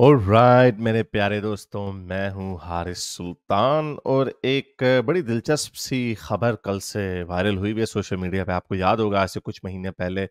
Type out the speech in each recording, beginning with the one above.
right मेरे प्यारे दोस्तों मैं हूं हारिस सुल्तान और एक बड़ी दिलचस्प सी खबर कल से वायरल हुई हुई है सोशल मीडिया पे आपको याद होगा आज से कुछ महीने पहले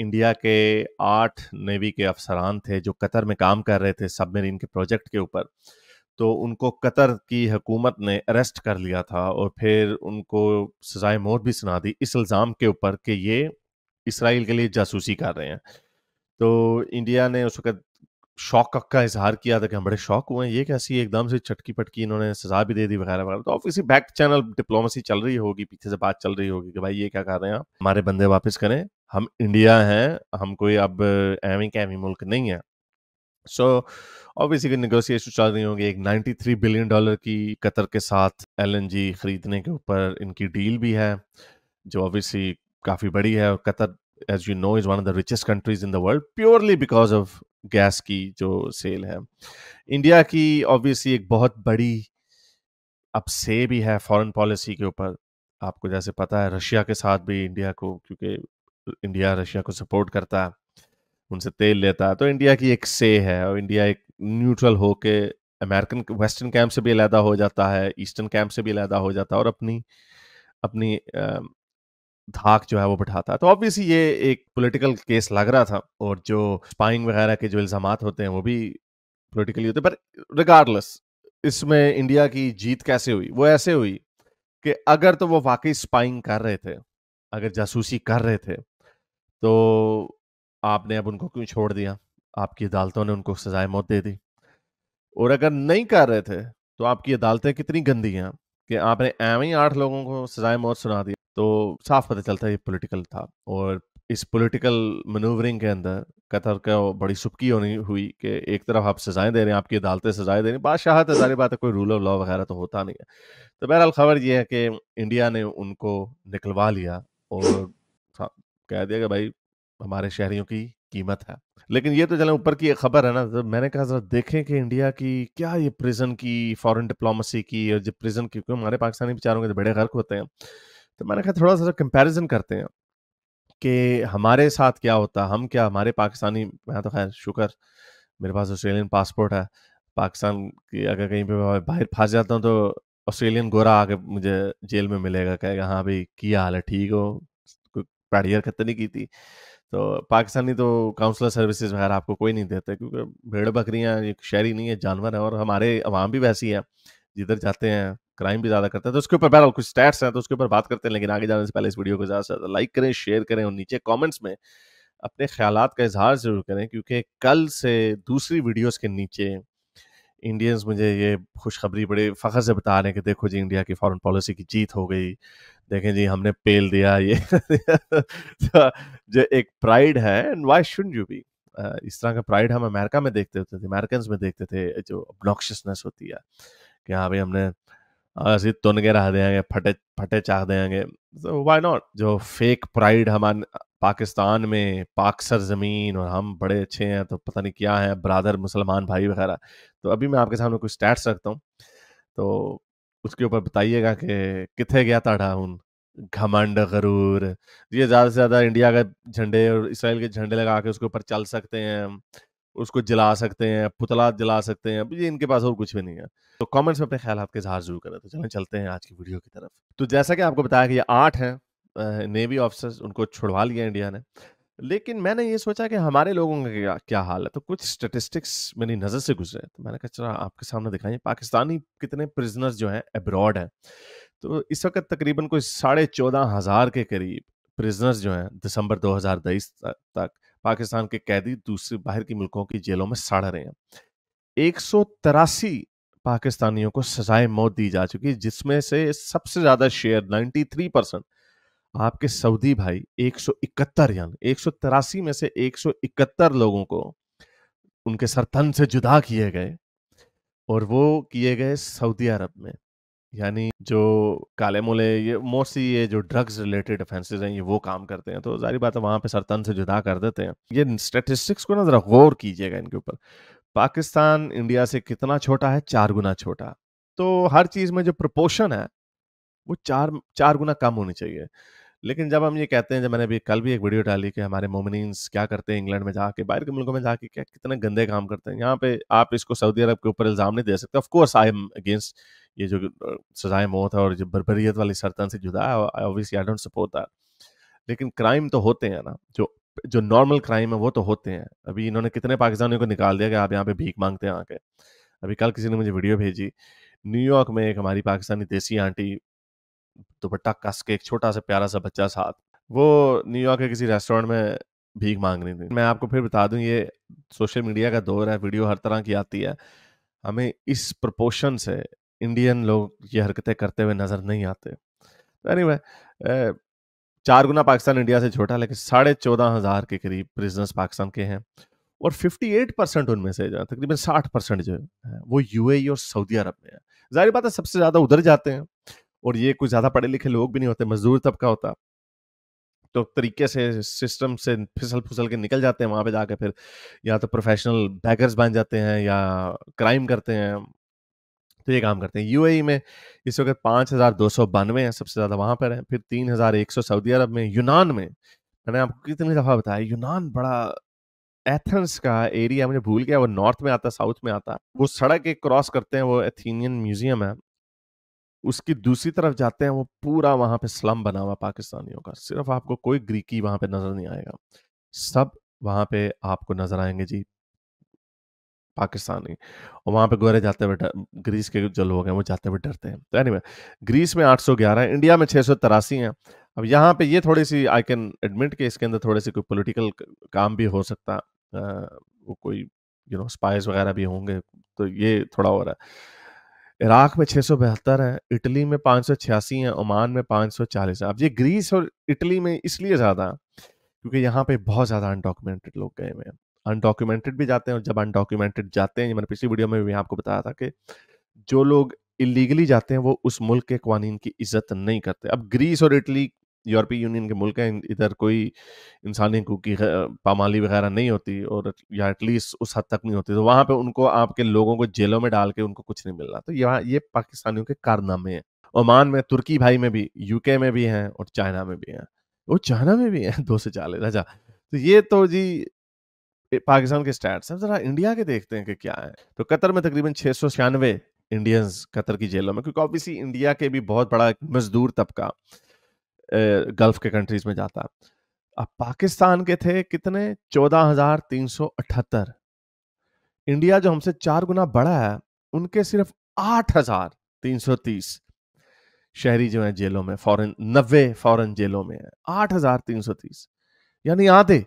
इंडिया के आठ नेवी के अफसरान थे जो कतर में काम कर रहे थे सबमरीन के प्रोजेक्ट के ऊपर तो उनको कतर की हुकूमत ने अरेस्ट कर लिया था और फिर उनको सजाए मौत भी सुना दी इस इल्ज़ाम के ऊपर कि ये इसराइल के लिए जासूसी कर रहे हैं तो इंडिया ने उस वक्त शौक का इजहार किया था कि हम बड़े शौक हुए हैं ये कैसी एकदम से चटकी पटकी इन्होंने सजा भी दे दी वगैरह वगैरह तो ऑब्वियसली बैक चैनल डिप्लोमेसी चल रही होगी पीछे से बात चल रही होगी कि भाई ये क्या कर रहे हैं आप हमारे बंदे वापस करें हम इंडिया हैं हम कोई अब एमी कैमी मुल्क नहीं है सो ऑब्वियसली की निगोसिएशन चल रही होंगी एक 93 बिलियन डॉलर की कतर के साथ एल खरीदने के ऊपर इनकी डील भी है जो ऑब्वियसली काफ़ी बड़ी है और Qatar as you know is one of the richest countries in the world purely because of gas की जो सेल है इंडिया की ऑब्वियसली एक बहुत बड़ी अब से भी है फॉरेन पॉलिसी के ऊपर आपको जैसे पता है रशिया के साथ भी इंडिया को क्योंकि इंडिया रशिया को सपोर्ट करता है उनसे तेल लेता है तो इंडिया की एक से है और इंडिया एक न्यूट्रल होके अमेरिकन वेस्टर्न कैंप से भी अलहदा हो जाता है ईस्टर्न कैंप से भी अलहदा हो जाता है और अपनी अपनी धाक जो है वो बैठाता है तो ऑब्वियसली ये एक पॉलिटिकल केस लग रहा था और जो स्पाइंग वगैरह के जो इल्ज़ाम होते हैं वो भी पोलिटिकली होते पर रिगार्डलेस इसमें इंडिया की जीत कैसे हुई वो ऐसे हुई कि अगर तो वो वाकई स्पाइंग कर रहे थे अगर जासूसी कर रहे थे तो आपने अब उनको क्यों छोड़ दिया आपकी अदालतों ने उनको सजाए मौत दे दी और अगर नहीं कर रहे थे तो आपकी अदालतें कितनी गंदी हैं कि आपने एवं ही आठ लोगों को सजाए मौत सुना दी तो साफ पता चलता है ये पॉलिटिकल था और इस पॉलिटिकल मनूवरिंग के अंदर कतर का बड़ी सुबकी होनी हुई कि एक तरफ आप सजाएं दे रहे हैं आपकी अदालतें सजाएं दे रही हैं बादशाहत सारी बात है कोई रूल ऑफ लॉ वगैरह तो होता नहीं है तो बहरहाल खबर ये है कि इंडिया ने उनको निकलवा लिया और कह दिया कि भाई हमारे शहरियों की कीमत है लेकिन ये तो चले ऊपर की एक खबर है ना तो मैंने कहा जरा देखें कि इंडिया की क्या ये प्रिजन की फॉरेन डिप्लोमेसी की और जो प्रिजन की क्योंकि हमारे पाकिस्तानी बेचारों के तो बड़े गर्क होते हैं तो मैंने कहा थोड़ा सा कंपैरिजन करते हैं कि हमारे साथ क्या होता हम क्या हमारे पाकिस्तानी मैं तो खैर शुक्र मेरे पास ऑस्ट्रेलियन पासपोर्ट है पाकिस्तान की अगर कहीं पर बाहर फंस जाता हूँ तो ऑस्ट्रेलियन गोरा आके मुझे जेल में मिलेगा कहेगा हाँ भाई की हाल है ठीक हो पैडियर पैड़ी हरकत नहीं की थी तो पाकिस्तानी तो काउंसलर सर्विसेज वगैरह आपको कोई नहीं देते क्योंकि भेड़ बकरियाँ एक शहरी नहीं है जानवर है और हमारे अवाम भी वैसी है जिधर जाते हैं क्राइम भी ज़्यादा करता है तो उसके ऊपर बहरहाल कुछ स्टैट्स हैं तो उसके ऊपर बात करते हैं लेकिन आगे जाने से पहले इस वीडियो को ज़्यादा से ज़्यादा लाइक करें शेयर करें और नीचे कॉमेंट्स में अपने ख्याल का इजहार ज़रूर करें क्योंकि कल से दूसरी वीडियोज़ के नीचे इंडियंस मुझे ये खुशखबरी बड़े फ़ख्र से बता रहे हैं कि देखो जी इंडिया की फॉरेन पॉलिसी की जीत हो गई देखें जी हमने पेल दिया ये तो जो एक प्राइड है and why should you be इस तरह का प्राइड हम अमेरिका में देखते होते थे अमेरिकन में देखते थे जो ऑब्नॉक्शसनेस होती है कि हाँ भाई हमने ਅਸੀਂ ਤੁੰਨ ਕੇ ਰੱਖ ਦੇਾਂਗੇ ਫਟੇ ਫਟੇ ਚਾਖ ਦੇਾਂਗੇ सो वाई नॉट जो फेक प्राइड हमारे पाकिस्तान में पाक सर ज़मीन और हम बड़े अच्छे हैं तो पता नहीं क्या है ब्रादर मुसलमान भाई वगैरह तो अभी मैं आपके सामने कुछ स्टैट्स रखता हूँ तो उसके ऊपर बताइएगा कि कितने गया था ढाहून घमंड गरूर ये ज़्यादा से ज़्यादा इंडिया के झंडे और इसराइल के झंडे लगा के उसके ऊपर चल सकते हैं उसको जला सकते हैं पुतला जला सकते हैं ये इनके पास और कुछ भी नहीं है तो कमेंट्स में अपने ख्याल आपके इजहार जरूर करें तो चलें चलते हैं आज की वीडियो की तरफ तो जैसा कि आपको बताया कि ये आठ हैं नेवी ऑफिसर्स उनको छुड़वा लिया इंडिया ने लेकिन मैंने ये सोचा कि हमारे लोगों का क्या, क्या हाल है तो कुछ स्टेटिस्टिक्स मेरी नज़र से गुजरे तो मैंने कहा चला आपके सामने दिखाइए पाकिस्तानी कितने प्रिजनर्स जो हैं अब्रॉड हैं तो इस वक्त तकरीबन कोई साढ़े चौदह हज़ार के करीब प्रिजनर्स जो हैं दिसंबर 2023 तक पाकिस्तान के कैदी दूसरे बाहर के मुल्कों की जेलों में सड़ रहे हैं एक पाकिस्तानियों को सजाए मौत दी जा चुकी है जिसमें से सबसे ज्यादा शेयर 93 परसेंट आपके सऊदी भाई 171 यानी एक में से 171 लोगों को उनके सरतन से जुदा किए गए और वो किए गए सऊदी अरब में यानी जो काले मोले ये मोस्टली ये जो ड्रग्स रिलेटेड ऑफेंसेज हैं ये वो काम करते हैं तो जारी बात है वहाँ पे सरतन से जुदा कर देते हैं ये स्टेटिस्टिक्स को ना ज़रा गौर कीजिएगा इनके ऊपर पाकिस्तान इंडिया से कितना छोटा है चार गुना छोटा तो हर चीज़ में जो प्रपोर्शन है वो चार चार गुना कम होनी चाहिए लेकिन जब हम ये कहते हैं जब मैंने अभी कल भी एक वीडियो डाली कि हमारे मोमिनस क्या करते हैं इंग्लैंड में जाके बाहर के मुल्कों में जाके क्या कितने गंदे काम करते हैं यहाँ पे आप इसको सऊदी अरब के ऊपर इल्ज़ाम नहीं दे सकते of course I am against ये जो सजाए मौत है और जो बरबरीत वाली सरतन से जुदा है obviously I don't support that लेकिन क्राइम तो होते हैं ना जो जो नॉर्मल क्राइम है वो तो होते हैं अभी इन्होंने कितने पाकिस्तानियों को निकाल दिया कि आप यहाँ पे भीख मांगते हैं आके अभी कल किसी ने मुझे वीडियो भेजी न्यूयॉर्क में एक हमारी पाकिस्तानी देसी आंटी दुपट्टा कस के एक छोटा सा प्यारा सा बच्चा साथ वो न्यूयॉर्क के किसी रेस्टोरेंट में भीख मांग रही थी मैं आपको फिर बता दूं ये सोशल मीडिया का दौर है वीडियो हर तरह की आती है हमें इस प्रपोशन से इंडियन लोग ये हरकतें करते हुए नज़र नहीं आते तो anyway, चार गुना पाकिस्तान इंडिया से छोटा लेकिन साढ़े चौदह हज़ार के करीब प्रिजनर्स पाकिस्तान के हैं और 58 परसेंट उनमें से जो तकरीबन 60 परसेंट जो है वो यू e और सऊदी अरब में है जाहिर बात है सबसे ज़्यादा उधर जाते हैं और ये कुछ ज़्यादा पढ़े लिखे लोग भी नहीं होते मजदूर तबका होता तो तरीके से सिस्टम से फिसल फुसल के निकल जाते हैं वहां पे जाके फिर या तो प्रोफेशनल बैगर्स बन जाते हैं या क्राइम करते हैं तो ये काम करते हैं यू में इस वक्त पाँच हज़ार दो सौ बानवे हैं सबसे ज़्यादा वहाँ पर हैं फिर तीन हज़ार एक सौ सऊदी अरब में यूनान में मैंने आपको कितनी दफ़ा बताया यूनान बड़ा एथेंस का एरिया मुझे भूल गया वो नॉर्थ में आता साउथ में आता वो सड़क एक क्रॉस करते हैं वो एथीनियन म्यूजियम है उसकी दूसरी तरफ जाते हैं वो पूरा वहाँ पे स्लम बना हुआ पाकिस्तानियों का सिर्फ आपको कोई ग्रीकी वहाँ पे नज़र नहीं आएगा सब वहाँ पे आपको नज़र आएंगे जी पाकिस्तानी और वहाँ पे गोरे जाते हुए ग्रीस के जो लोग हैं वो जाते हुए डरते हैं तो एनीवे ग्रीस में 811 है इंडिया में छः हैं अब यहाँ पे ये थोड़ी सी आई कैन एडमिट कि इसके अंदर थोड़े से कोई पोलिटिकल काम भी हो सकता वो कोई यू नो स्पाइस वगैरह भी होंगे तो ये थोड़ा हो रहा है इराक में छः है इटली में पाँच है ओमान में चालीस है अब ये ग्रीस और इटली में इसलिए ज़्यादा क्योंकि यहाँ पे बहुत ज़्यादा अनडॉक्यूमेंटेड लोग गए हुए हैं अनडॉक्यूमेंटेड भी जाते हैं और जब अनडॉक्यूमेंटेड जाते हैं मैंने पिछली वीडियो में भी आपको बताया था कि जो लोग इलीगली जाते हैं वो उस मुल्क के कवानीन की इज्जत नहीं करते अब ग्रीस और इटली यूरोपीय यूनियन के मुल्क हैं इधर कोई इंसानी हकूक की पामाली वगैरह नहीं होती और या एटलीस्ट उस हद तक नहीं होती तो वहाँ पे उनको आपके लोगों को जेलों में डाल के उनको कुछ नहीं मिल रहा तो यहाँ ये पाकिस्तानियों के कारनामे हैं ओमान में तुर्की भाई में भी यूके में भी हैं और चाइना में भी हैं वो चाइना में भी हैं दो से चार राजा तो ये तो जी पाकिस्तान के स्टैट्स हैं जरा इंडिया के देखते हैं कि क्या है तो कतर में तकरीबन छः सौ छियानवे इंडियंस कतर की जेलों में क्योंकि ऑब्वियसली इंडिया के भी बहुत बड़ा मजदूर तबका गल्फ के कंट्रीज में जाता अब पाकिस्तान के थे कितने चौदह हजार तीन सौ अठहत्तर इंडिया जो हमसे चार गुना बड़ा है उनके सिर्फ आठ हजार तीन सौ तीस शहरी जो है जेलों में फॉरन नब्बे फॉरन जेलों में है आठ हजार तीन सौ तीस यानी आधे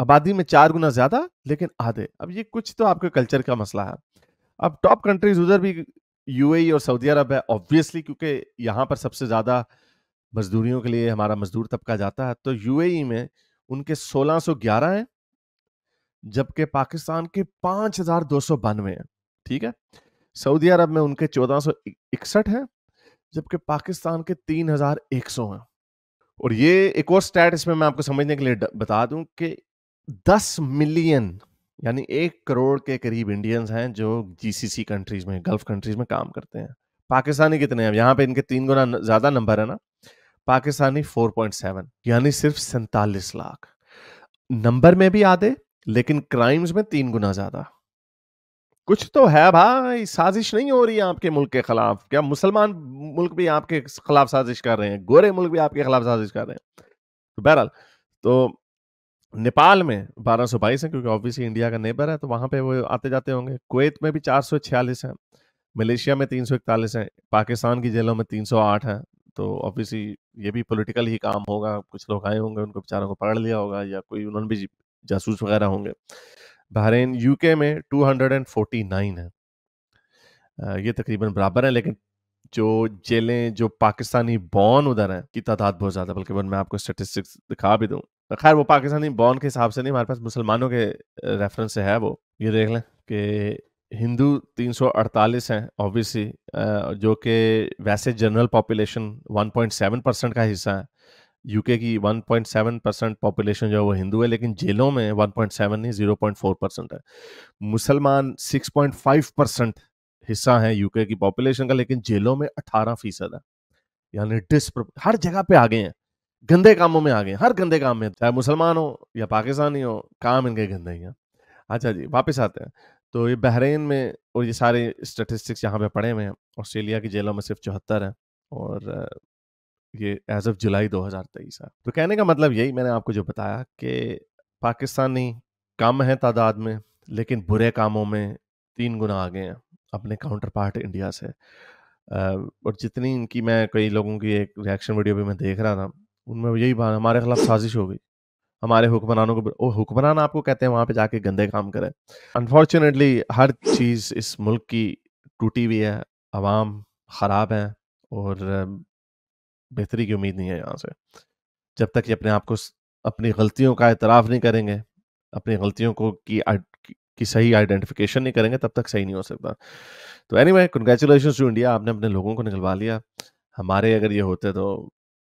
आबादी में चार गुना ज़्यादा लेकिन आधे अब ये कुछ तो आपके कल्चर का मसला है अब टॉप कंट्रीज उधर भी यूएई और सऊदी अरब है ऑब्वियसली क्योंकि यहाँ पर सबसे ज़्यादा मजदूरियों के लिए हमारा मजदूर तबका जाता है तो यूएई में उनके 1611 हैं जबकि पाकिस्तान के पाँच हज़ार दो सौ बानवे हैं ठीक है सऊदी अरब में उनके चौदह सौ इकसठ हैं जबकि पाकिस्तान के तीन हज़ार एक सौ हैं और ये एक और स्टैट इसमें मैं आपको समझने के लिए बता दूं कि दस मिलियन यानी एक करोड़ के करीब इंडियंस हैं जो जीसीसी कंट्रीज में गल्फ कंट्रीज में काम करते हैं पाकिस्तानी कितने हैं यहाँ पे इनके तीन गुना ज़्यादा नंबर है ना पाकिस्तानी 4.7 यानी सिर्फ सैतालीस लाख नंबर में भी आधे लेकिन क्राइम्स में तीन गुना ज़्यादा कुछ तो है भाई साजिश नहीं हो रही है आपके मुल्क के खिलाफ क्या मुसलमान मुल्क भी आपके खिलाफ साजिश कर रहे हैं गोरे मुल्क भी आपके खिलाफ साजिश कर रहे हैं तो बहरहाल तो नेपाल में 1222 हैं क्योंकि ऑब्वियसली इंडिया का नेबर है तो वहाँ पे वो आते जाते होंगे कुवैत में भी चार सौ छियालीस हैं मलेशिया में तीन सौ इकतालीस हैं पाकिस्तान की जेलों में तीन सौ आठ हैं तो ऑब्वियसली ये भी पोलिटिकल ही काम होगा कुछ लोग आए होंगे उनको बेचारों को पकड़ लिया होगा या कोई उन्होंने भी जासूस वगैरह होंगे बहरीन यूके में two hundred and forty nine है ये तकरीबन बराबर है लेकिन जो जेलें जो पाकिस्तानी बॉन उधर हैं की तादाद बहुत ज़्यादा बल्कि मैं आपको स्टेटिस्टिक्स दिखा भी दूँ तो खैर वो पाकिस्तानी बॉर्न के हिसाब से नहीं हमारे पास मुसलमानों के रेफरेंस से है वो ये देख लें कि हिंदू 348 हैं ऑब्वियसली जो कि वैसे जनरल पॉपुलेशन 1.7 परसेंट का हिस्सा है यूके की 1.7 परसेंट पॉपुलेशन जो है वो हिंदू है लेकिन जेलों में 1.7 नहीं 0.4 परसेंट है मुसलमान 6.5 परसेंट हिस्सा है यूके की पॉपुलेशन का लेकिन जेलों में 18 फीसद है यानी डिस हर जगह पे आ गए हैं गंदे कामों में आ गए हर गंदे काम में चाहे मुसलमान हो या पाकिस्तानी हो काम इनके गंदे ही हैं अच्छा जी वापस आते हैं तो ये बहरीन में और ये सारे स्टेटिस्टिक्स यहाँ पे पड़े हुए हैं ऑस्ट्रेलिया की जेलों में सिर्फ चौहत्तर है और ये एज ऑफ जुलाई दो है तो कहने का मतलब यही मैंने आपको जो बताया कि पाकिस्तानी कम है तादाद में लेकिन बुरे कामों में तीन गुना आ गए हैं अपने काउंटर पार्ट इंडिया से और जितनी इनकी मैं कई लोगों की एक रिएक्शन वीडियो भी मैं देख रहा था उनमें यही बात हमारे खिलाफ साजिश हो गई हमारे हुक्मरानों को वो हुक्मरान आपको कहते हैं वहाँ पे जाके गंदे काम करें अनफॉर्चुनेटली हर चीज़ इस मुल्क की टूटी हुई है आवाम ख़राब है और बेहतरी की उम्मीद नहीं है यहाँ से जब तक ये अपने आप को अपनी गलतियों का एतराफ़ नहीं करेंगे अपनी गलतियों को की की सही आइडेंटिफिकेशन नहीं करेंगे तब तक सही नहीं हो सकता तो anyway congratulation to India आपने अपने लोगों को निकलवा लिया हमारे अगर ये होते तो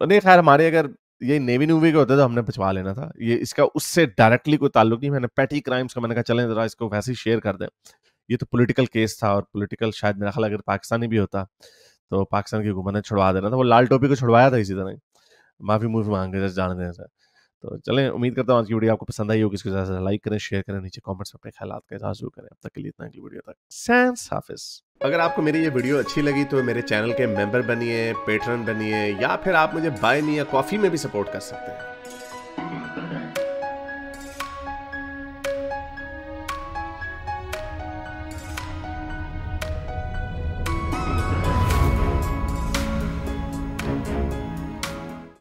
तो नहीं खैर हमारे अगर ये नेवी नूवी के होते तो हमने पिछवा लेना था ये इसका उससे डायरेक्टली कोई ताल्लुक नहीं मैंने पैटी क्राइम्स का मैंने कहा चलें जरा इसको वैसे ही शेयर कर दें ये तो पॉलिटिकल केस था और पॉलिटिकल शायद मेरा ख्याल अगर पाकिस्तानी भी होता तो पाकिस्तान की हुकूमत ने छुड़वा देना था वो लाल टोपी को छुड़वाया था इसी तरह माफ़ी मूवी मांग के जाने देना था तो चलें उम्मीद करता हूँ आज की वीडियो आपको पसंद आई होगी इसके साथ लाइक करें शेयर करें नीचे कमेंट्स में अपने ख्याल का इजहार जरूर करें अब तक के लिए इतना अगली वीडियो तक सैंस हाफिज अगर आपको मेरी ये वीडियो अच्छी लगी तो मेरे चैनल के मेंबर बनिए पेटर्न बनिए या फिर आप मुझे बाय मी या कॉफ़ी में भी सपोर्ट कर सकते हैं